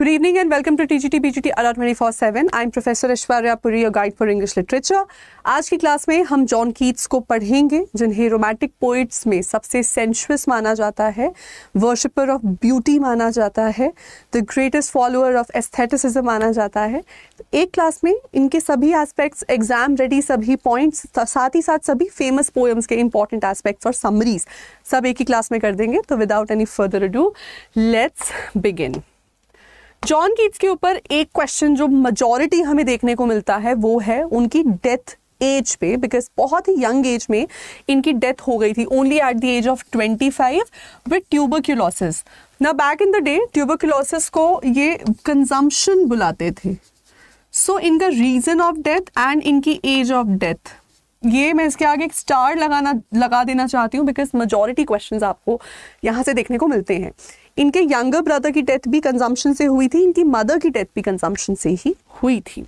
Good evening and welcome to TGT BGT Alert 24/7. I'm Professor Ishwarya Puri, your guide for English literature. आज की class में हम John Keats को पढ़ेंगे जिन्हें रोमांटिक पोइट्स में सबसे सेंशुअस माना जाता है वर्शिपर ऑफ ब्यूटी माना जाता है the greatest follower of aestheticism माना जाता है एक क्लास में इनके सभी एस्पेक्ट्स एग्जाम रेडी सभी पॉइंट्स साथ ही साथ सभी फेमस पोएम्स के इंपॉर्टेंट एस्पेक्ट्स और समरीज सब एक ही क्लास में कर देंगे तो without any further ado let's begin John Keats के ऊपर एक क्वेश्चन जो मजोरिटी हमें देखने को मिलता है वो है उनकी डेथ एज पे बिकॉज बहुत ही यंग एज में इनकी डेथ हो गई थी only at the age of 25 with tuberculosis ना back in the day tuberculosis को ये कंजम्पशन बुलाते थे सो इनका रीज़न ऑफ डेथ एंड इनकी एज ऑफ डेथ ये मैं इसके आगे एक स्टार लगाना लगा देना चाहती हूँ बिकॉज मेजोरिटी क्वेश्चन आपको यहाँ से देखने को मिलते हैं इनके यंगर ब्रदर की डेथ भी कंजम्पशन से हुई थी इनकी मदर की डेथ भी कंजम्पशन से ही हुई थी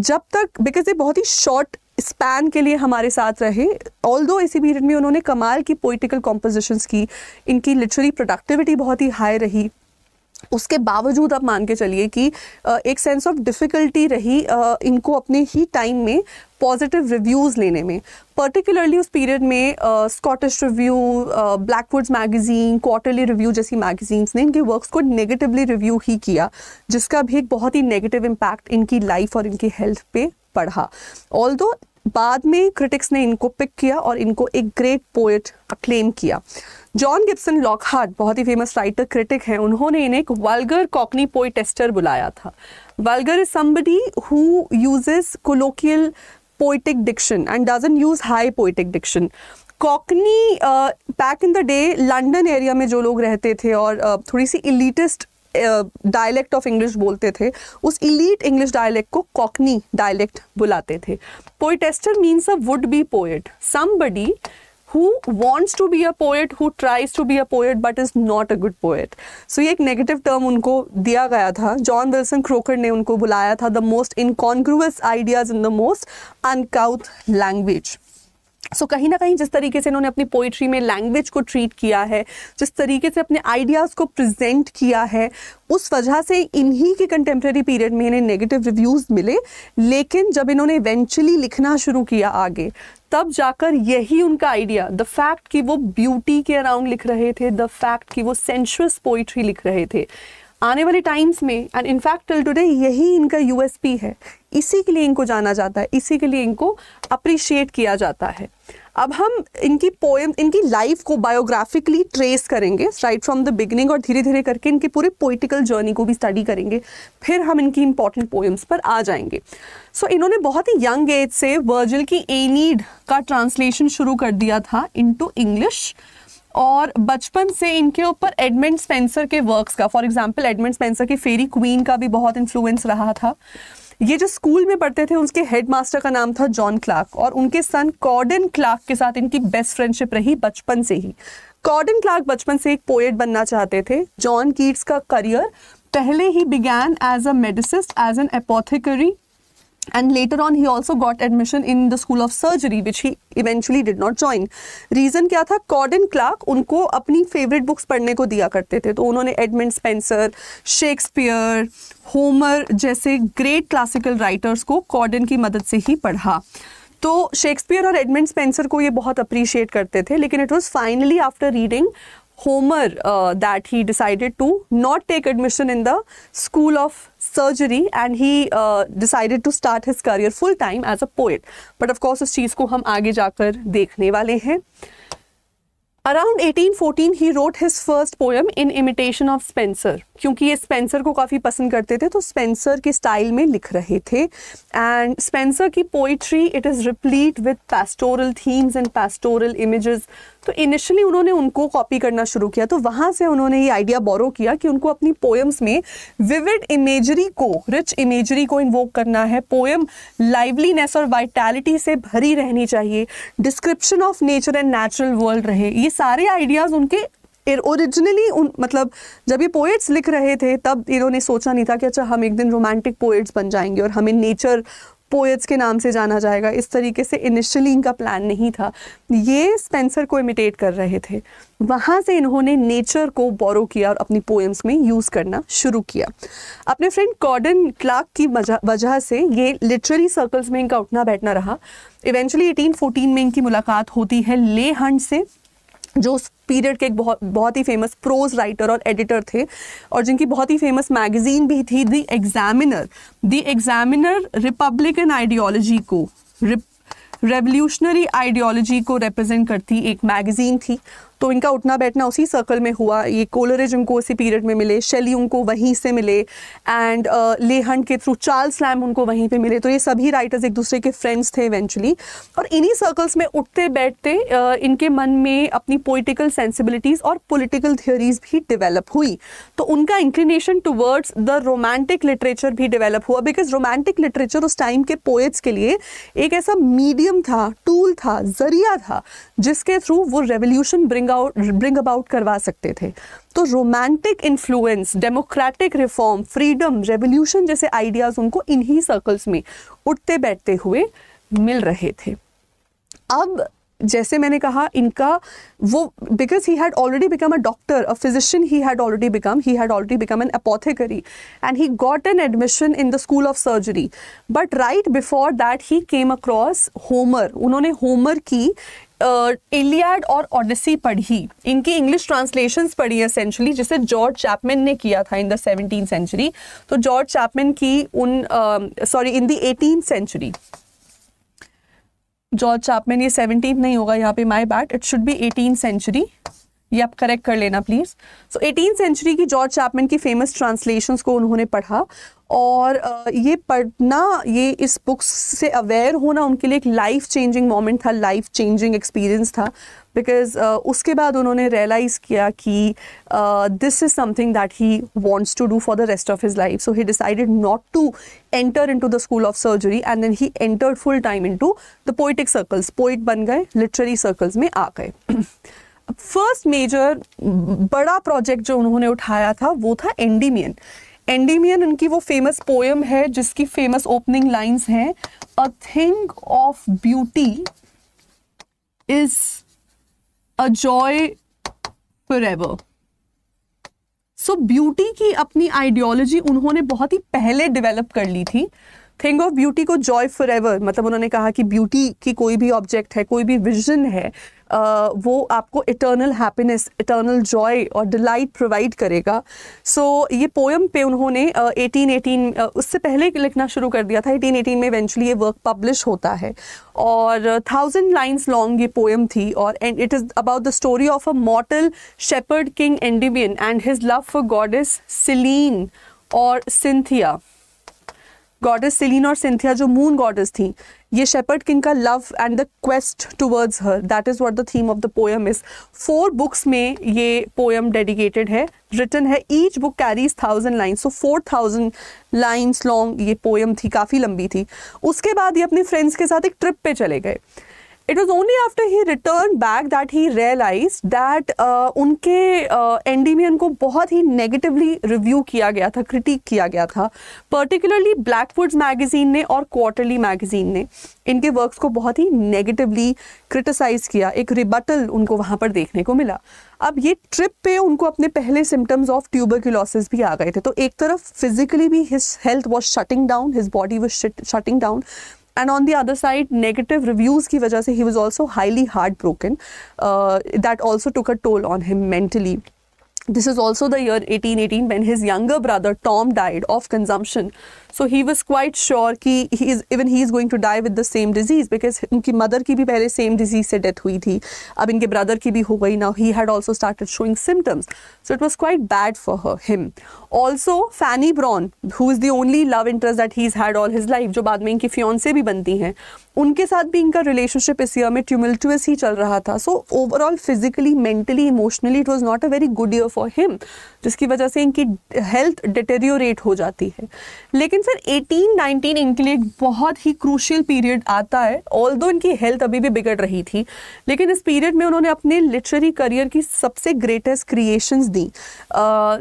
जब तक बिकॉज ये बहुत ही शॉर्ट स्पैन के लिए हमारे साथ रहे ऑल दो इसी पीरियड में उन्होंने कमाल की पोइटिकल कॉम्पोजिशंस की इनकी लिटरेरी प्रोडक्टिविटी बहुत ही हाई रही उसके बावजूद आप मान के चलिए कि एक सेंस ऑफ डिफ़िकल्टी रही इनको अपने ही टाइम में पॉजिटिव रिव्यूज़ लेने में पर्टिकुलरली उस पीरियड में Scottish review Blackwood's magazine quarterly review जैसी मैगज़ीन्स ने इनके वर्क्स को नेगेटिवली रिव्यू ही किया जिसका भी एक बहुत ही नेगेटिव इम्पैक्ट इनकी लाइफ और इनकी हेल्थ पे पढ़ा ऑल बाद में क्रिटिक्स ने इनको पिक किया और इनको एक ग्रेट पोएट अक्लेम किया जॉन गिब्सन लॉकहार्ट बहुत ही फेमस राइटर क्रिटिक हैं उन्होंने इन्हें एक वल्गर कॉकनी पोइटेस्टर बुलाया था vulgar is somebody who uses colloquial poetic diction and doesn't use high poetic diction cockney back in the day London area में जो लोग रहते थे और uh, थोड़ी सी इलीटिस्ट डायलेक्ट ऑफ इंग्लिश बोलते थे उस इलीट इंग्लिश डायलेक्ट को कॉकनी डायलेक्ट बुलाते थे poetaster means a would be poet somebody who wants to be a poet who tries to be a poet but is not a good poet so ये एक negative term उनको दिया गया था John Wilson croaker ने उनको बुलाया था the most incongruous ideas in the most uncouth language so कहीं ना कहीं जिस तरीके से इन्होंने अपनी पोइट्री में लैंग्वेज को ट्रीट किया है जिस तरीके से अपने आइडियाज़ को प्रेजेंट किया है उस वजह से इन्हीं के कंटेम्प्रेरी पीरियड में इन्हें नेगेटिव रिव्यूज़ मिले लेकिन जब इन्होंने इवेंचुअली लिखना शुरू किया आगे तब जाकर यही उनका आइडिया द फैक्ट कि वो ब्यूटी के अराउंड लिख रहे थे द फैक्ट कि वो सेंशुअस पोइट्री लिख रहे थे आने वाले टाइम्स में एंड इनफैक्ट टिल टुडे यही इनका यूएसपी है इसी के लिए इनको जाना जाता है इसी के लिए इनको अप्रिशिएट किया जाता है अब हम इनकी पोएम इनकी लाइफ को बायोग्राफिकली ट्रेस करेंगे राइट फ्रॉम द बिगनिंग और धीरे धीरे करके इनके पूरे पोइटिकल जर्नी को भी स्टडी करेंगे फिर हम इनकी इंपॉर्टेंट पोएम्स पर आ जाएंगे सो so, इन्होंने बहुत ही यंग एज से वर्जिल की एनीड का ट्रांसलेशन शुरू कर दिया था इनटू इंग्लिश और बचपन से इनके ऊपर एडमंड स्पेंसर के वर्क्स का फॉर एग्जांपल एडमंड स्पेंसर की फेरी क्वीन का भी बहुत इन्फ्लुएंस रहा था ये जो स्कूल में पढ़ते थे उनके हेड मास्टर का नाम था जॉन क्लार्क और उनके सन कॉर्डन क्लार्क के साथ इनकी बेस्ट फ्रेंडशिप रही बचपन से ही कॉर्डन क्लार्क बचपन से एक पोएट बनना चाहते थे जॉन कीट्स का करियर पहले ही began as a medicist as an apothecary and later on he also got admission in the school of surgery which he eventually did not join reason क्या था कॉर्डन क्लार्क उनको अपनी फेवरेट बुक्स पढ़ने को दिया करते थे तो उन्होंने एडमंड स्पेंसर शेक्सपियर होमर जैसे ग्रेट क्लासिकल राइटर्स को कॉर्डन की मदद से ही पढ़ा तो शेक्सपियर और एडमंड स्पेंसर को ये बहुत अप्रिशिएट करते थे लेकिन it was finally after reading Homer that he decided to not take admission in the school of surgery and he he uh, decided to start his career full time as a poet. But चीज़ को हम आगे जाकर देखने वाले हैं around 1814 he wrote his first poem in imitation of Spenser क्योंकि ये स्पेंसर को काफ़ी पसंद करते थे तो स्पेंसर के स्टाइल में लिख रहे थे एंड स्पेंसर की poetry it is replete with pastoral themes and pastoral images तो इनिशियली उन्होंने उनको कॉपी करना शुरू किया तो वहाँ से उन्होंने ये आइडिया बोरो किया कि उनको अपनी पोएम्स में विविड इमेजरी को रिच इमेजरी को इन्वोक करना है पोएम लाइवलीनेस और वाइटैलिटी से भरी रहनी चाहिए description of nature and natural world रहे ये सारे आइडियाज़ उनके ओरिजिनली उन मतलब जब ये पोएट्स लिख रहे थे तब इन्होंने सोचा नहीं था कि अच्छा हम एक दिन रोमांटिक पोएट्स बन जाएंगे और हमें नेचर पोएट्स के नाम से जाना जाएगा इस तरीके से इनिशियली इनका प्लान नहीं था ये स्पेंसर को इमिटेट कर रहे थे वहाँ से इन्होंने नेचर को बोरो किया और अपनी पोएम्स में यूज़ करना शुरू किया अपने फ्रेंड कॉर्डन क्लार्क की वजह से ये लिटरेरी सर्कल्स में इनका उठना बैठना रहा इवेंचुअली 1814 में इनकी मुलाकात होती है ले हंड से जो पीरियड के एक बहुत बहुत ही फेमस प्रोज राइटर और एडिटर थे और जिनकी बहुत ही फेमस मैगजीन भी थी the Examiner the Examiner republican ideology को रेवोल्यूशनरी आइडियोलॉजी को रिप्रेजेंट करती एक मैगजीन थी तो इनका उठना बैठना उसी सर्कल में हुआ ये कोलरेज उनको उसी पीरियड में मिले शैली उनको वहीं से मिले एंड uh, लेहन के थ्रू चार्ल स्लैम उनको वहीं पर मिले तो ये सभी राइटर्स एक दूसरे के फ्रेंड्स थे इवेंचुअली और इन्हीं सर्कल्स में उठते बैठते uh, इनके मन में अपनी पोइटिकल सेंसिबिलिटीज़ और पोलिटिकल थियोरीज भी डिवेलप हुई तो उनका inclination towards the romantic literature भी डिवेलप हुआ बिकॉज रोमांटिक लिटरेचर उस टाइम के पोएट्स के लिए एक ऐसा मीडियम था टूल था जरिया था जिसके थ्रू वो revolution bring out bring about करवा सकते थे तो romantic influence democratic reform freedom revolution जैसे आइडियाज़ उनको इन्हीं सर्कल्स में उठते बैठते हुए मिल रहे थे अब जैसे मैंने कहा इनका वो because he had already become a doctor a physician he had already become he had already become an apothecary and he got an admission in the school of surgery but right before that he came across Homer उन्होंने Homer की Iliad और Odyssey पढ़ी इनकी English translations पढ़ी essentially जिसे George Chapman ने किया था इन द सेवनटीन सेंचुरी तो जॉर्ज चैपमैन की उन sorry in the eighteen century George Chapman ये सेवनटीन नहीं होगा यहाँ पे my bad it should be eighteen century ये आप करेक्ट कर लेना प्लीज़ सो एटीन सेंचुरी की जॉर्ज चैपमैन की फेमस ट्रांसलेशंस को उन्होंने पढ़ा और ये पढ़ना ये इस बुक्स से अवेयर होना उनके लिए एक लाइफ चेंजिंग मोमेंट था लाइफ चेंजिंग एक्सपीरियंस था बिकॉज उसके बाद उन्होंने रियलाइज़ किया कि this is something that he wants to do for the rest of his life so he decided not to enter into the school of surgery and then he entered full time into the poetic circles poet बन गए literary circles में आ गए first major बड़ा project जो उन्होंने उठाया था वो था एंडीमियन एंडीमियन उनकी वो फेमस पोएम है जिसकी फेमस ओपनिंग लाइंस हैं a thing of beauty is a joy forever so beauty की अपनी आइडियोलॉजी उन्होंने बहुत ही पहले डेवलप कर ली थी थिंग ऑफ ब्यूटी को जॉय फॉर एवर मतलब उन्होंने कहा कि ब्यूटी की कोई भी ऑब्जेक्ट है कोई भी विजन है आ, वो आपको इटर्नल हैप्पीनेस इटर्नल जॉय और डिलाइट प्रोवाइड करेगा सो so, ये पोएम पे उन्होंने एटीन एटीन उससे पहले लिखना शुरू कर दिया था एटीन एटीन में इवेंचुअली ये वर्क पब्लिश होता है और थाउजेंड लाइन्स लॉन्ग ये पोएम थी और and it is about the story of a mortal shepherd king Endymion and his love for goddess Selene और सिंथिया गॉडेस सिलीन और सिंथिया जो मून गॉडेस थी ये शेपर्ड किंग का love and the quest towards her that is what the theme of the poem is four books में ये poem dedicated है written है each book carries thousand lines so four thousand lines long ये poem थी काफ़ी लंबी थी उसके बाद ये अपने फ्रेंड्स के साथ एक ट्रिप पे चले गए it was only after he return back that he realise that उनके एन uh, में उनको बहुत ही नेगेटिवली रिव्यू किया गया था क्रिटिक किया गया था पर्टिकुलरली ब्लैकवुड्स मैगजीन ने और क्वार्टरली मैगजीन ने इनके वर्कस को बहुत ही नेगेटिवली क्रिटिसाइज़ किया एक रिबटल उनको वहाँ पर देखने को मिला अब ये ट्रिप पे उनको अपने पहले सिम्टम्स ऑफ लॉसेज भी आ गए थे तो एक तरफ फिजिकली भी his health was shutting down his body was shutting down and on the other side negative reviews की वजह से he was also highly heart broken that also took a toll on him mentally This is also the year 1818 when his younger brother Tom died of consumption. So he was quite sure ki he is, even he is going to die with the same disease because unki mother ki bhi pehle same disease se death hui thi ab inke brother ki bhi ho gayi now he had also started showing symptoms so it was quite bad for her him also Fanny brown who is the only love interest that he's had all his life jo baad mein inki fiance bhi banti hain उनके साथ भी इनका relationship इस year में ट्यूमिल्टुअस ही चल रहा था so overall physically mentally emotionally it was not a very good year for him जिसकी वजह से इनकी हेल्थ डिटेरियोरेट हो जाती है लेकिन सर 18 19 इनके लिए एक बहुत ही क्रूशियल पीरियड आता है ऑल दो इनकी हेल्थ अभी भी बिगड़ रही थी लेकिन इस पीरियड में उन्होंने अपने लिटरेरी करियर की सबसे greatest creations the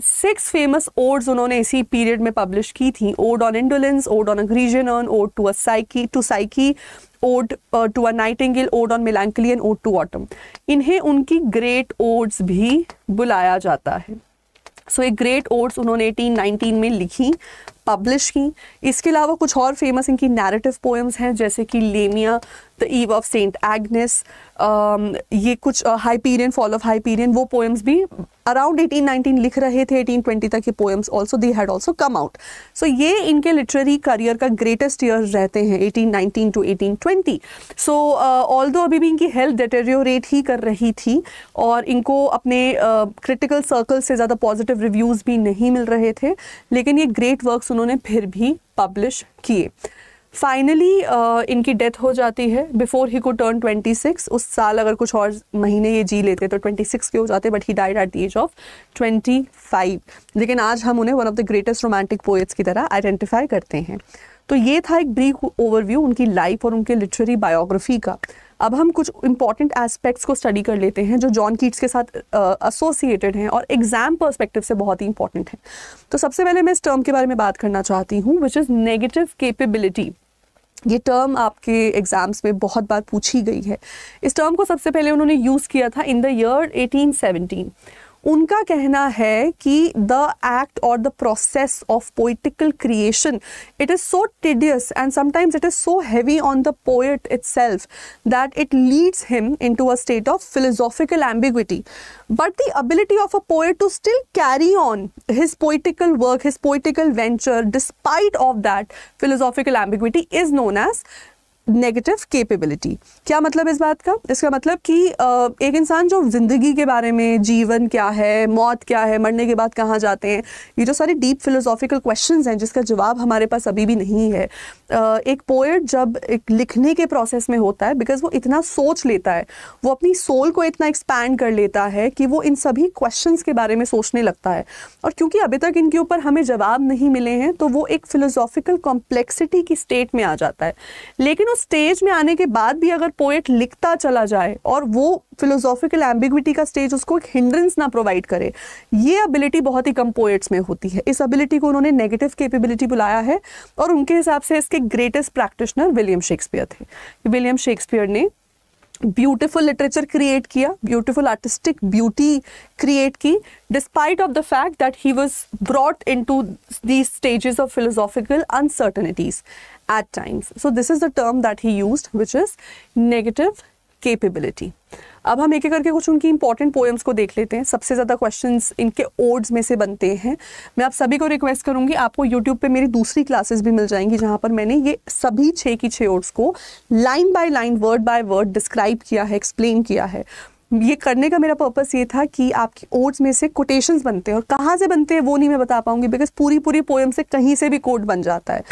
six famous odes उन्होंने इसी पीरियड में पब्लिश की थी ode on indolence ode on a Grecian on ode to a Psyche to Psyche ode to a nightingale ode on melancholy and ode to autumn इन्हें उनकी great odes भी बुलाया जाता है सो so, ये ग्रेट ओड्स उन्होंने 1819 में लिखी पब्लिश की इसके अलावा कुछ और फेमस इनकी नैरेटिव पोएम्स हैं जैसे कि Lamia the Eve of Saint Agnes ये कुछ हाइपीरियन फॉल ऑफ हाइपीरियन वो पोएम्स भी अराउंड 1819 लिख रहे थे 1820 तक ये poems also they had also come out so ये इनके लिटरेरी करियर का ग्रेटेस्ट ईयर रहते हैं 1819 टू 1820 सो ऑल दो अभी भी इनकी हेल्थ डिटेरियोरेट ही कर रही थी और इनको अपने क्रिटिकल uh, सर्कल से ज़्यादा पॉजिटिव रिव्यूज़ भी नहीं मिल रहे थे लेकिन ये ग्रेट वर्क्स उन्होंने फिर भी पब्लिश किए फाइनली uh, इनकी डेथ हो जाती है बिफोर ही को टर्न 26 उस साल अगर कुछ और महीने ये जी लेते तो 26 के हो जाते but he died at the age of 25 लेकिन आज हम उन्हें one of the greatest romantic poets की तरह आइडेंटिफाई करते हैं तो ये था एक ब्रीफ ओवरव्यू उनकी लाइफ और उनके लिटरेरी बायोग्राफी का अब हम कुछ इंपॉर्टेंट एस्पेक्ट्स को स्टडी कर लेते हैं जो जॉन कीट्स के साथ एसोसिएटेड uh, हैं और एग्जाम पर्सपेक्टिव से बहुत ही इंपॉर्टेंट है तो सबसे पहले मैं इस टर्म के बारे में बात करना चाहती हूँ विच इज़ नेगेटिव केपेबिलिटी ये टर्म आपके एग्ज़ाम्स में बहुत बार पूछी गई है इस टर्म को सबसे पहले उन्होंने यूज़ किया था इन द ईयर एटीन उनका कहना है कि द एक्ट और the process of poetical creation it is so tedious and sometimes it is so heavy on the poet itself that it leads him into a state of philosophical ambiguity but the ability of a poet to still carry on his poetical work his poetical venture despite of that philosophical ambiguity is known as negative capability क्या मतलब इस बात का इसका मतलब कि एक इंसान जो ज़िंदगी के बारे में जीवन क्या है मौत क्या है मरने के बाद कहाँ जाते हैं ये जो सारे डीप फिलोसॉफिकल क्वेश्चंस हैं जिसका जवाब हमारे पास अभी भी नहीं है एक पोइट जब एक लिखने के प्रोसेस में होता है बिकॉज वो इतना सोच लेता है वो अपनी सोल को इतना एक्सपैंड कर लेता है कि वो इन सभी क्वेश्चन के बारे में सोचने लगता है और क्योंकि अभी तक इनके ऊपर हमें जवाब नहीं मिले हैं तो वो एक फिलोसॉफिकल कॉम्प्लेक्सिटी की स्टेट में आ जाता है लेकिन ना स्टेज में आने के बाद भी अगर पोएट लिखता चला जाए और वो फिलोसॉफिकल एम्बिग्विटी का स्टेज उसको एक हिंड्रेंस ना प्रोवाइड करे ये एबिलिटी बहुत ही कम पोएट्स में होती है इस एबिलिटी को उन्होंने नेगेटिव कैपेबिलिटी बुलाया है और उनके हिसाब से इसके ग्रेटेस्ट प्रैक्टिशनर विलियम शेक्सपियर थे विलियम शेक्सपियर ने ब्यूटिफुल लिटरेचर क्रिएट किया ब्यूटिफुल आर्टिस्टिक ब्यूटी क्रिएट की despite of the fact that he was brought into the stages of philosophical uncertainties at times. So this is the term that he used which is negative capability. अब हम एक एक करके कुछ उनकी important poems को देख लेते हैं सबसे ज़्यादा क्वेश्चंस इनके ओड्स में से बनते हैं मैं आप सभी को रिक्वेस्ट करूँगी आपको यूट्यूब पे मेरी दूसरी क्लासेस भी मिल जाएंगी जहाँ पर मैंने ये सभी छः की छः ओड्स को line by line word by word describe किया है एक्सप्लेन किया है ये करने का मेरा पर्पस ये था कि आपकी ओड्स में से कोटेशंस बनते हैं और कहाँ से बनते हैं वो नहीं मैं बता पाऊंगी बिकॉज पूरी पूरी पोएम से कहीं से भी कोट बन जाता है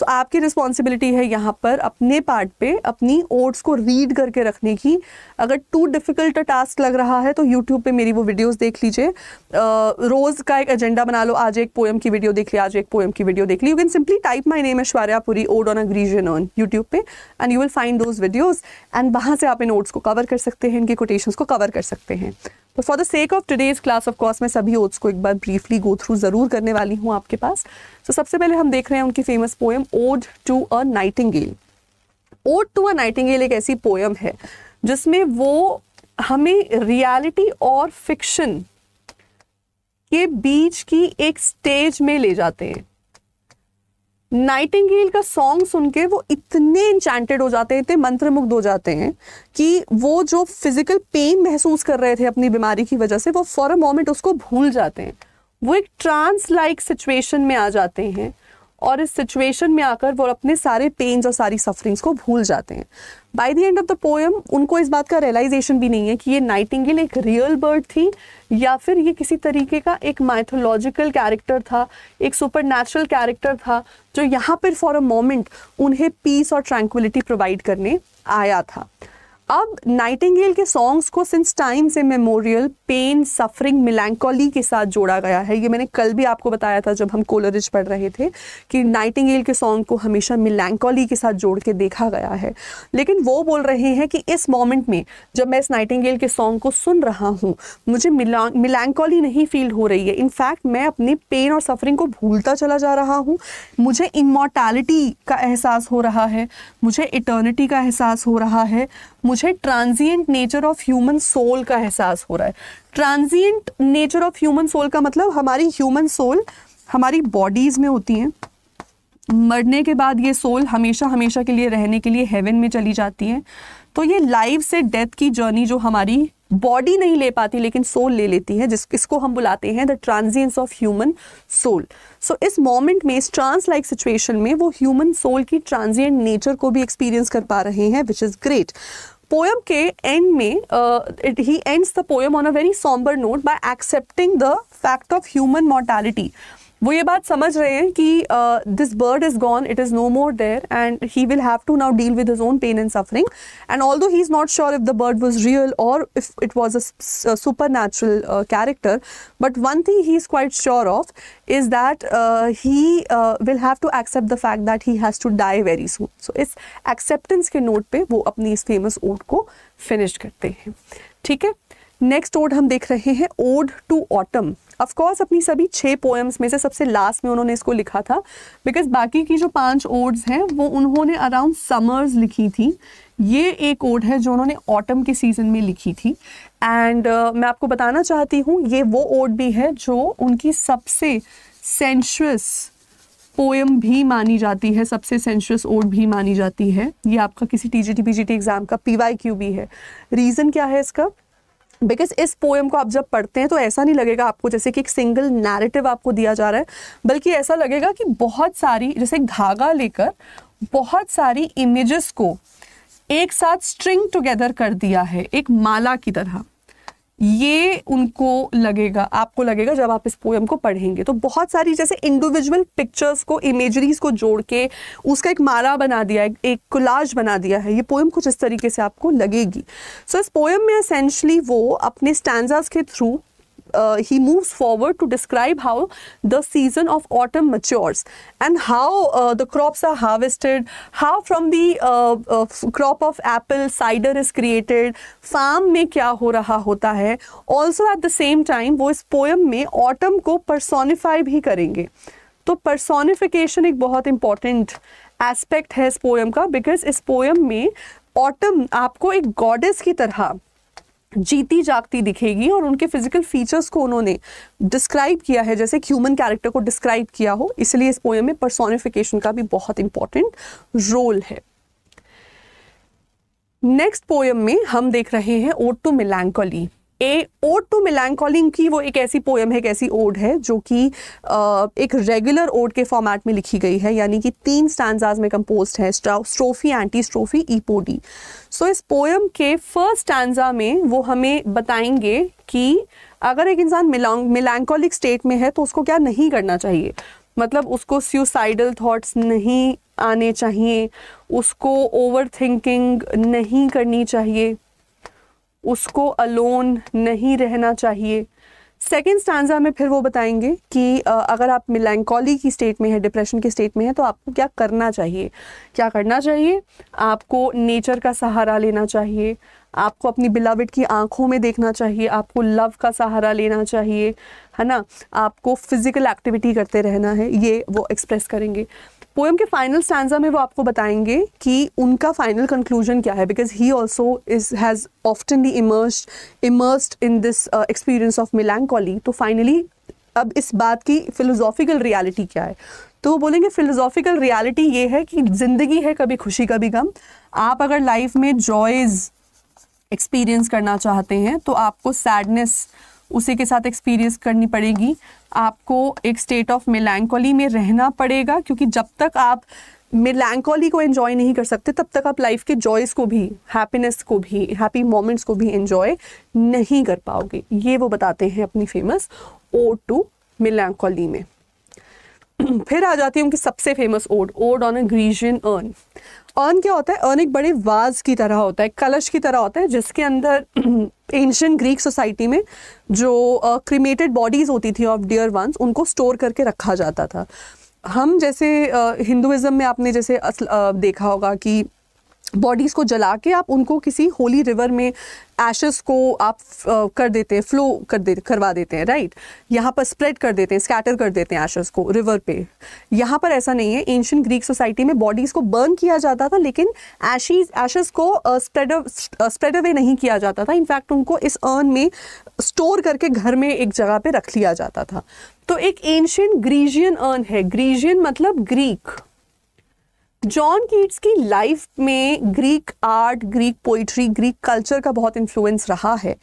सो so, आपकी रिस्पॉन्सिबिलिटी है यहाँ पर अपने पार्ट पे अपनी ओट्स को रीड करके रखने की अगर टू डिफ़िकल्ट टास्क लग रहा है तो यूट्यूब पे मेरी वो वीडियोस देख लीजिए रोज़ का एक एजेंडा बना लो आज एक पोएम की वीडियो देख ली आज एक पोएम की वीडियो देख ली you can simply type my name Aishwarya Puri ode on a Grecian on YouTube पे and you will find those videos and वहाँ से आप इन ओट्स को कवर कर सकते हैं इनके कोटेशन को कवर कर सकते हैं तो for the sake of today's class of course मैं सभी ओट्स को एक बार ब्रीफली गो थ्रू ज़रूर करने वाली हूँ आपके पास तो so, सबसे पहले हम देख रहे हैं उनकी famous poem ode to a nightingale ode to a nightingale एक ऐसी पोएम है जिसमें वो हमें रियलिटी और फिक्शन के बीच की एक स्टेज में ले जाते हैं नाइटिंगेल का सॉन्ग सुन के वो इतने इंचैंटेड हो जाते हैं इतने मंत्रमुग्ध हो जाते हैं कि वो जो फिजिकल पेन महसूस कर रहे थे अपनी बीमारी की वजह से वो फॉर अ मोमेंट उसको भूल जाते हैं वो एक ट्रांस लाइक सिचुएशन में आ जाते हैं और इस सिचुएशन में आकर वो अपने सारे पेन्स और सारी सफरिंग्स को भूल जाते हैं by the end of the poem उनको इस बात का रियलाइजेशन भी नहीं है कि ये नाइटिंगेल एक रियल बर्ड थी या फिर ये किसी तरीके का एक माइथोलॉजिकल कैरेक्टर था एक सुपर नेचुरल कैरेक्टर था जो यहाँ पर फॉर अ मोमेंट उन्हें पीस और ट्रैंक्विलिटी प्रोवाइड करने आया था अब नाइटिंगेल के सॉन्ग्स को सिंस टाइम से मेमोरियल पेन सफरिंग मिलैंकोली के साथ जोड़ा गया है ये मैंने कल भी आपको बताया था जब हम कोलरिज पढ़ रहे थे कि नाइटिंगेल के सॉन्ग को हमेशा मिलैंकोली के साथ जोड़ के देखा गया है लेकिन वो बोल रहे हैं कि इस मोमेंट में जब मैं इस नाइटिंगेल के सॉन्ग को सुन रहा हूँ मुझे मिलैंकोली नहीं फील हो रही है इनफैक्ट मैं अपने पेन और सफरिंग को भूलता चला जा रहा हूँ मुझे इमोटैलिटी का एहसास हो रहा है मुझे इटर्निटी का एहसास हो रहा है मुझे मुझे transient nature of human soul का एहसास हो रहा है transient nature of human soul का मतलब हमारी ह्यूमन सोल हमारी बॉडीज़ में होती हैं मरने के बाद ये सोल हमेशा हमेशा के लिए रहने के लिए हेवन में चली जाती है तो ये लाइफ से डेथ की जर्नी जो हमारी बॉडी नहीं ले पाती लेकिन सोल ले लेती है जिस इसको हम बुलाते हैं the transience of human soul so इस मोमेंट में इस ट्रांस लाइक सिचुएशन में वो ह्यूमन सोल की ट्रांजिएंट नेचर को भी एक्सपीरियंस कर पा रहे हैं which is great poem ke end mein, uh, it, he ends the poem on a very somber note by accepting the fact of human mortality वो ये बात समझ रहे हैं कि this bird is gone it is no more there and he will have to now deal with his own pain and suffering and although he is not sure if the bird was real और if it was a supernatural character but one thing he is quite sure of is that he will have to accept the fact that he has to die very सून सो इस acceptance के note पे वो अपनी इस famous odd को finish करते हैं ठीक है नेक्स्ट ओड हम देख रहे हैं ओड टू ऑटम ऑफकोर्स अपनी सभी छः पोएम्स में से सबसे लास्ट में उन्होंने इसको लिखा था बिकॉज बाकी की जो पांच ओड्स हैं वो उन्होंने अराउंड समर्स लिखी थी ये एक ओड है जो उन्होंने ऑटम के सीज़न में लिखी थी एंड uh, मैं आपको बताना चाहती हूँ ये वो ओड भी है जो उनकी सबसे सेंशुअस पोएम भी मानी जाती है सबसे सेंशुअस ओड भी मानी जाती है ये आपका किसी T G T P G T exam का पी वाई क्यू भी है रीज़न क्या है इसका बिकॉज इस पोएम को आप जब पढ़ते हैं तो ऐसा नहीं लगेगा आपको जैसे कि एक सिंगल नैरेटिव आपको दिया जा रहा है बल्कि ऐसा लगेगा कि बहुत सारी जैसे एक धागा लेकर बहुत सारी इमेजेस को एक साथ स्ट्रिंग टुगेदर कर दिया है एक माला की तरह ये उनको लगेगा आपको लगेगा जब आप इस पोएम को पढ़ेंगे तो बहुत सारी जैसे इंडिविजुअल पिक्चर्स को इमेजरीज को जोड़ के उसका एक माला बना दिया है एक कुलाज बना दिया है ये पोएम कुछ इस तरीके से आपको लगेगी सो so, इस पोएम में असेंशली वो अपने स्टैंडर्स के through uh, he moves forward to describe how the season of autumn matures and how uh, the crops are harvested, how from the uh, uh, crop of apple cider is created, farm mein kya ho raha hota hai Also at the same time wo is poem mein autumn ko personify bhi karenge तो personification एक बहुत important aspect है इस poem का because इस poem में autumn आपको एक गॉडेस की तरह जीती जागती दिखेगी और उनके फिजिकल फीचर्स को उन्होंने डिस्क्राइब किया है जैसे ह्यूमन कैरेक्टर को डिस्क्राइब किया हो इसलिए इस पोएम में पर्सोनिफिकेशन का भी बहुत इंपॉर्टेंट रोल है नेक्स्ट पोएम में हम देख रहे हैं ode to melancholy a ode to melancholy की वो एक ऐसी पोएम है एक ऐसी ओड है जो कि एक रेगुलर ओड के फॉर्मेट में लिखी गई है यानी कि तीन स्टैंडाज में कंपोज है स्ट्रोफी एंटी स्ट्रोफी ईपोडी सो इस पोएम के फर्स्ट स्टैंडा में वो हमें बताएंगे कि अगर एक इंसान मिलैंकॉलिक स्टेट में है तो उसको क्या नहीं करना चाहिए मतलब उसको सुसाइडल थॉट्स नहीं आने चाहिए उसको ओवर थिंकिंग नहीं करनी चाहिए उसको अलोन नहीं रहना चाहिए सेकेंड स्टांजा में फिर वो बताएंगे कि अगर आप मिलैंकॉली की स्टेट में है डिप्रेशन की स्टेट में है तो आपको क्या करना चाहिए क्या करना चाहिए आपको नेचर का सहारा लेना चाहिए आपको अपनी बिलावट की आंखों में देखना चाहिए आपको लव का सहारा लेना चाहिए है ना आपको फिज़िकल एक्टिविटी करते रहना है ये वो एक्सप्रेस करेंगे पोएम के फाइनल स्टैंडा में वो आपको बताएंगे कि उनका फाइनल कंक्लूजन क्या है because he also is has oftenly immersed immersed in this experience of melancholy तो फाइनली अब इस बात की फिलोसॉफिकल रियलिटी क्या है तो वो बोलेंगे फिलोसॉफिकल रियलिटी ये है कि ज़िंदगी है कभी खुशी कभी गम आप अगर लाइफ में जॉयज़ एक्सपीरियंस करना चाहते हैं तो आपको सैडनेस उसी के साथ एक्सपीरियंस करनी पड़ेगी आपको एक स्टेट ऑफ मिलैंकोली में रहना पड़ेगा क्योंकि जब तक आप मिलैंकोली को एंजॉय नहीं कर सकते तब तक आप लाइफ के जॉयज़ को भी हैप्पीनेस को भी हैप्पी मोमेंट्स को भी एंजॉय नहीं कर पाओगे ये वो बताते हैं अपनी फेमस ओड टू मिलैंकोली में फिर आ जाती है उनकी सबसे famous ode ode on a Grecian urn urn क्या होता है अर्न एक बड़े वाज की तरह होता है कलश की तरह होता है जिसके अंदर एंशियंट ग्रीक सोसाइटी में जो क्रीमेटेड uh, बॉडीज होती थी ऑफ डियर वंस उनको स्टोर करके रखा जाता था हम जैसे हिंदुज़म uh, में आपने जैसे असल, uh, देखा होगा कि बॉडीज़ को जला के आप उनको किसी होली रिवर में एशेस को आप कर देते हैं फ्लो कर दे करवा देते हैं राइट यहाँ पर स्प्रेड कर देते हैं स्कैटर कर देते हैं एशेस को रिवर पे यहाँ पर ऐसा नहीं है एंशियन ग्रीक सोसाइटी में बॉडीज़ को बर्न किया जाता था लेकिन एशीज एशेस को स्प्रेड स्प्रेड अवे नहीं किया जाता था इनफैक्ट उनको इस अर्न में स्टोर करके घर में एक जगह पर रख लिया जाता था तो एक एंशियन ग्रीजियन अर्न है ग्रीजियन मतलब ग्रीक जॉन कीट्स की लाइफ में Greek art Greek poetry Greek culture का बहुत इन्फ्लुएंस रहा है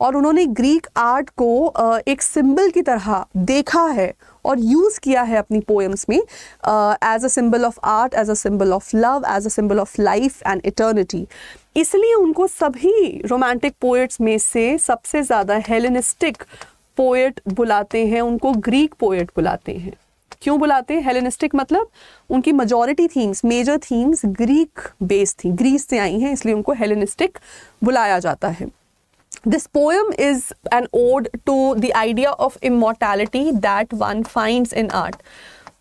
और उन्होंने ग्रीक आर्ट को एक सिंबल की तरह देखा है और यूज़ किया है अपनी पोएम्स में as a symbol of art as a symbol of love as a symbol of life and eternity इसलिए उनको सभी रोमांटिक पोइट्स में से सबसे ज़्यादा हेलेनिस्टिक पोएट बुलाते हैं उनको ग्रीक पोइट बुलाते हैं क्यों बुलाते हैं हेलेनिस्टिक मतलब उनकी majority themes major themes Greek based थी ग्रीस से आई हैं इसलिए उनको हेलेनिस्टिक बुलाया जाता है this poem is an ode to the idea of immortality that one finds in art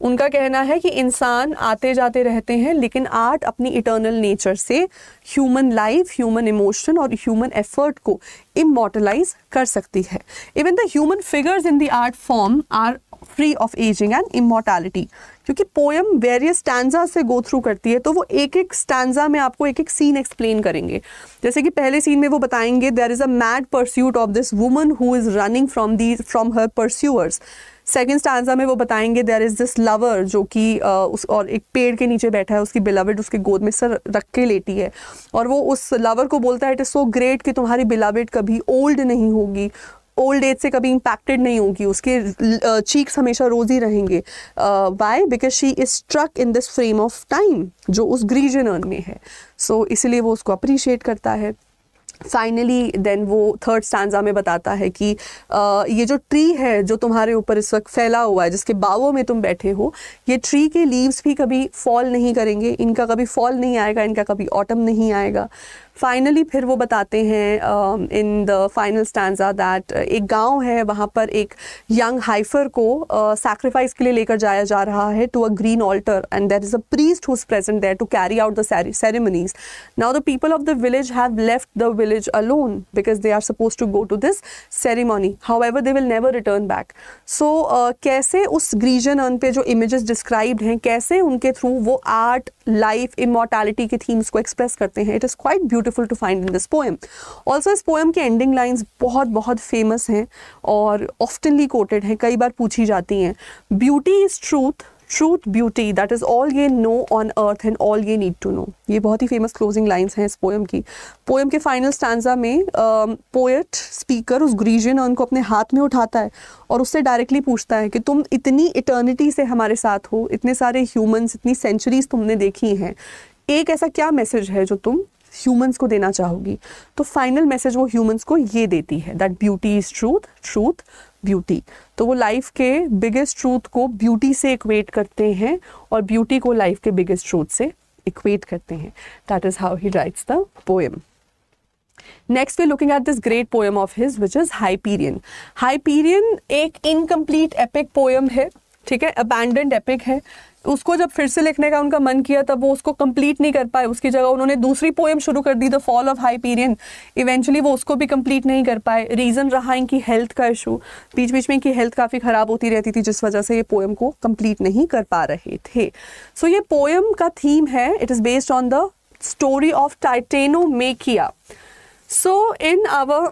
उनका कहना है कि इंसान आते जाते रहते हैं लेकिन आर्ट अपनी इटर्नल नेचर से ह्यूमन लाइफ ह्यूमन इमोशन और ह्यूमन एफर्ट को इमोटलाइज कर सकती है even the human figures in the art form are free of ageing and immortality क्योंकि पोएम वेरियस स्टैंडा से गो थ्रू करती है तो वो एक एक स्टैंडा में आपको एक एक सीन एक्सप्लेन करेंगे जैसे कि पहले सीन में वो बताएंगे there is a mad pursuit of this woman who is running from the from her pursuers second stanza में वो बताएंगे देर इज़ दिस लवर जो कि उस और एक पेड़ के नीचे बैठा है उसकी बिलावड उसके गोद में सर रख के लेटी है और वो उस लवर को बोलता है इट इज़ सो ग्रेट कि तुम्हारी बिलावड कभी ओल्ड नहीं होगी ओल्ड एज से कभी इम्पैक्टेड नहीं होगी उसके चीक्स हमेशा रोजी रहेंगे by because she is struck in this frame of time जो उस ग्रीजन अर्न में है सो so, इसीलिए वो उसको अप्रिशिएट करता है फाइनली देन वो थर्ड स्टैंडा में बताता है कि ये जो ट्री है जो तुम्हारे ऊपर इस वक्त फैला हुआ है जिसके बावों में तुम बैठे हो ये ट्री के लीव्स भी कभी फॉल नहीं करेंगे इनका कभी फॉल नहीं आएगा इनका कभी ऑटम नहीं आएगा फाइनली फिर वो बताते हैं in the final stanza that एक गांव है वहाँ पर एक यंग हाइफर को सैक्रिफाइस uh, के लिए लेकर जाया जा रहा है to a green altar and there is a priest whose present there to carry out the ceremonies now the people of the village have left the village alone because they are suppose to go to this ceremony however they will never return back so कैसे उस ग्रीजन earn पे जो images described हैं कैसे उनके through वो art life immortality के themes को एक्सप्रेस करते हैं it is quite beauty beautiful to find in this poem also इस पोएम की एंडिंग लाइन्स बहुत बहुत फेमस हैं और ऑफ्टनली कोटेड हैं कई बार पूछी जाती हैं beauty is truth truth beauty that is all ye know on earth and all ye need to know ये बहुत ही फेमस क्लोजिंग लाइन्स हैं इस पोएम की पोएम के फाइनल स्टैंडा में पोएट uh, स्पीकर उस ग्रीजन उनको अपने हाथ में उठाता है और उससे डायरेक्टली पूछता है कि तुम इतनी इटर्निटी से हमारे साथ हो इतने सारे ह्यूमन्स इतनी सेंचुरीज तुमने देखी हैं एक ऐसा क्या मैसेज है जो तुम ह्यूमंस को देना चाहोगी तो फाइनल मैसेज वो ह्यूमंस को ये देती है that beauty is truth truth beauty तो वो लाइफ के बिगेस्ट ट्रूथ को ब्यूटी से इक्वेट करते हैं और ब्यूटी को लाइफ के बिगेस्ट ट्रूथ से इक्वेट करते हैं that is how he writes the poem next we looking at this great poem of his which is Hyperion Hyperion एक इनकम्प्लीट एपिक पोएम है ठीक है अबैंडेंड एपिक है उसको जब फिर से लिखने का उनका मन किया तब वो उसको कंप्लीट नहीं कर पाए उसकी जगह उन्होंने दूसरी पोएम शुरू कर दी the fall of Hyperion eventually वो उसको भी कंप्लीट नहीं कर पाए रीज़न रहा इनकी हेल्थ का इशू बीच बीच में इनकी हेल्थ काफ़ी ख़राब होती रहती थी जिस वजह से ये पोएम को कंप्लीट नहीं कर पा रहे थे सो so, ये पोएम का थीम है it is based on the story of Titanomachy so in our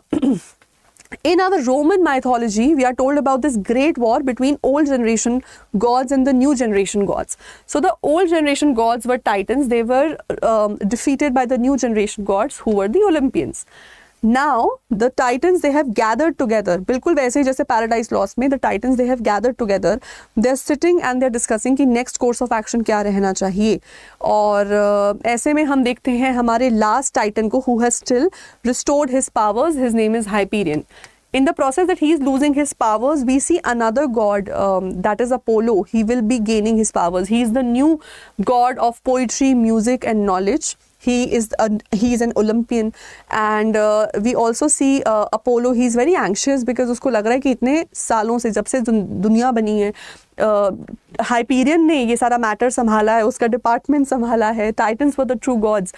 In our Roman mythology, we are told about this great war between old generation gods and the new generation gods. So the old generation gods were titans. They were um, defeated by the new generation gods who were the Olympians now the titans they have gathered together बिल्कुल वैसे ही जैसे paradise lost में the titans they have gathered together they are sitting and they are discussing कि next course of action क्या रहना चाहिए और ऐसे में हम देखते हैं हमारे last titan को who has still restored his powers his name is Hyperion in the process that he is losing his powers we see another god um, that is apollo he will be gaining his powers he is the new god of poetry music and knowledge he is a, he is an Olympian and uh, we also see uh, Apollo he is very anxious because उसको लग रहा है कि इतने सालों से जब से दुनिया बनी है हाइपीरियन uh, ने ये सारा मैटर संभाला है उसका डिपार्टमेंट संभाला है Titans for the true gods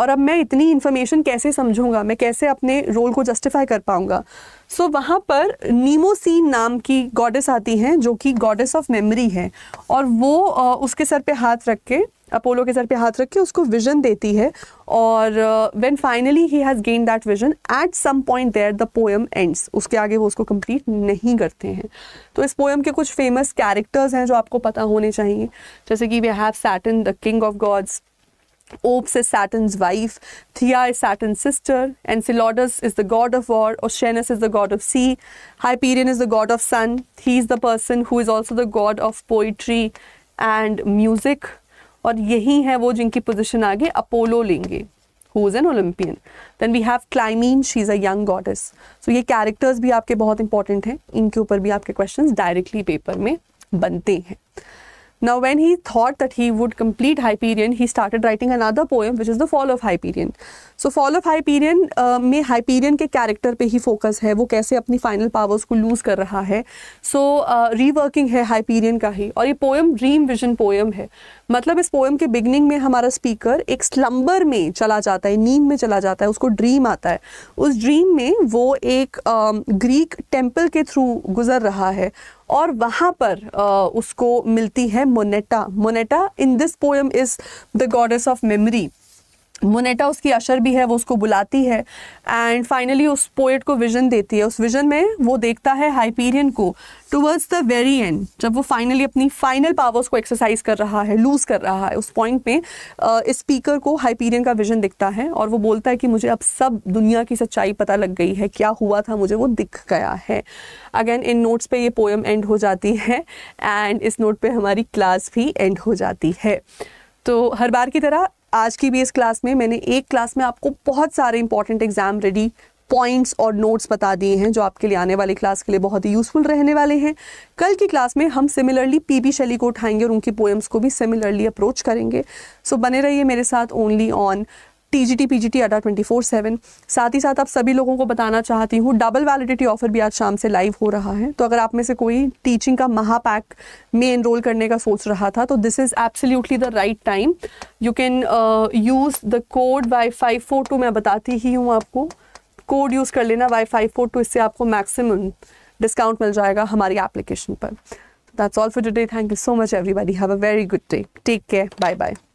और अब मैं इतनी इन्फॉर्मेशन कैसे समझूंगा मैं कैसे अपने रोल को जस्टिफाई कर पाऊंगा सो so, वहाँ पर नीमोसीन नाम की गॉडेस आती हैं जो कि गॉडेस ऑफ मेमोरी है और वो uh, उसके सर पे हाथ रख के अपोलो के सर पे हाथ रख के उसको विजन देती है और when finally he has gain that vision at some point there the poem ends उसके आगे वो उसको कंप्लीट नहीं करते हैं तो इस पोएम के कुछ फेमस कैरेक्टर्स हैं जो आपको पता होने चाहिए जैसे कि we have Saturn the king of gods Ops is Saturn wife Theia is Saturn sister and Enceladus is the god of war और Oceanus is the god of sea Hyperion is the god of sun he is the person who is also the god of poetry and music और यही है वो जिनकी position आगे Apollo लेंगे who is an Olympian then we have Clymene she is a young goddess so ये characters भी आपके बहुत इंपॉर्टेंट हैं इनके ऊपर भी आपके क्वेश्चन डायरेक्टली पेपर में बनते हैं Now, when he thought that he would complete Hyperion, he started writing another poem, which is the Fall of Hyperion. So, Fall of Hyperion uh, में Hyperion के character पे ही focus है, वो कैसे अपनी final powers को lose कर रहा है. So, uh, reworking है Hyperion का ही और ये poem dream vision poem है. मतलब इस poem के beginning में हमारा speaker एक slumber में चला जाता है, नींद में चला जाता है, उसको dream आता है. उस dream में वो एक uh, Greek temple के through गुजर रहा है और वहाँ पर उसको मिलती है Moneta Moneta in this poem is the goddess of memory Moneta उसकी अशर भी है वो उसको बुलाती है एंड फाइनली उस पोइट को विजन देती है उस विजन में वो देखता है हाइपीरियन को टुवर्ड्स द वेरी एंड जब वो फाइनली अपनी फाइनल पावर्स को एक्सरसाइज कर रहा है लूज़ कर रहा है उस पॉइंट पे स्पीकर को हाइपीरियन का विजन दिखता है और वो बोलता है कि मुझे अब सब दुनिया की सच्चाई पता लग गई है क्या हुआ था मुझे वो दिख गया है अगेन इन नोट्स पर ये पोएम एंड हो जाती है एंड इस नोट पर हमारी क्लास भी एंड हो जाती है तो हर बार की तरह आज की भी इस क्लास में मैंने एक क्लास में आपको बहुत सारे इंपॉर्टेंट एग्जाम रेडी पॉइंट्स और नोट्स बता दिए हैं जो आपके लिए आने वाली क्लास के लिए बहुत ही यूज़फुल रहने वाले हैं कल की क्लास में हम सिमिलरली पी बी शैली को उठाएंगे और उनकी पोएम्स को भी सिमिलरली अप्रोच करेंगे सो so, बने रहिए मेरे साथ only on T G T P G T Adda twenty four seven साथ ही साथ आप सभी लोगों को बताना चाहती हूँ डबल वैलिडिटी ऑफर भी आज शाम से लाइव हो रहा है तो अगर आप में से कोई टीचिंग का महापैक में एनरोल करने का सोच रहा था तो this is absolutely the right time you can use the code Y five four two मैं बताती ही हूँ आपको कोड यूज़ कर लेना वाई फाइव फोर टू इससे आपको मैक्सिमम डिस्काउंट मिल जाएगा हमारी एप्लीकेशन पर that's all for today thank you so much everybody have a very good day take care bye bye